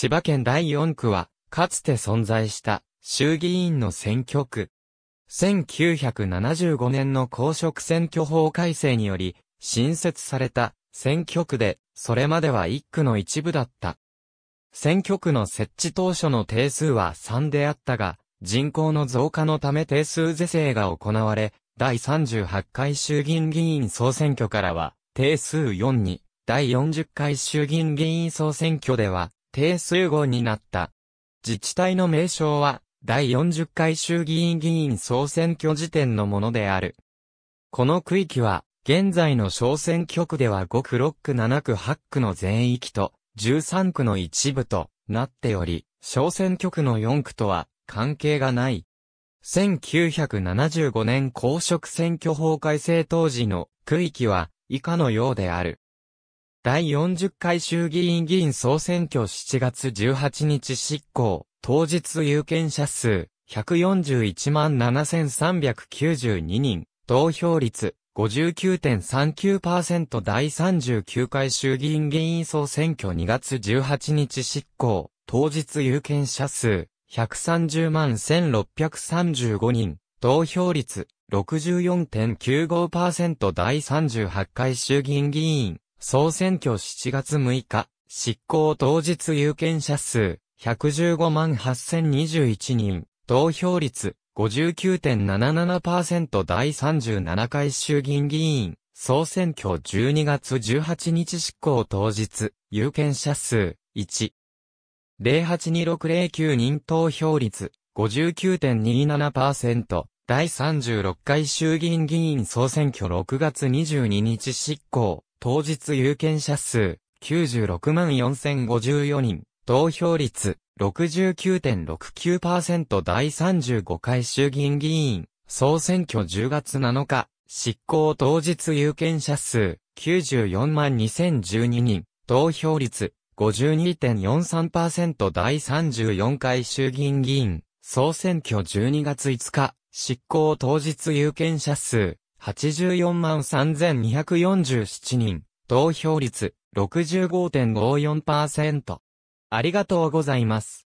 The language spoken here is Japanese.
千葉県第4区は、かつて存在した衆議院の選挙区。1975年の公職選挙法改正により、新設された選挙区で、それまでは1区の一部だった。選挙区の設置当初の定数は3であったが、人口の増加のため定数是正が行われ、第38回衆議院議員総選挙からは、定数4に、第40回衆議院議員総選挙では、定数号になった。自治体の名称は、第40回衆議院議員総選挙時点のものである。この区域は、現在の小選挙区では5区6区7区8区の全域と、13区の一部となっており、小選挙区の4区とは関係がない。1975年公職選挙法改正当時の区域は以下のようである。第40回衆議院議員総選挙7月18日執行、当日有権者数141万7392人、投票率59.39%第39回衆議院議員総選挙2月18日執行、当日有権者数130万1635人、投票率64.95%第38回衆議院議員総選挙7月6日、執行当日有権者数115万8021人、投票率59.77%第37回衆議院議員、総選挙12月18日執行当日、有権者数1。082609人投票率59.27%第36回衆議院議員総選挙6月22日執行当日有権者数、96万4054人、投票率、69.69%第35回衆議院議員、総選挙10月7日、執行当日有権者数、94万2012人、投票率、52.43%第34回衆議院議員、総選挙12月5日、執行当日有権者数、84 3247人、投票率65.54%。ありがとうございます。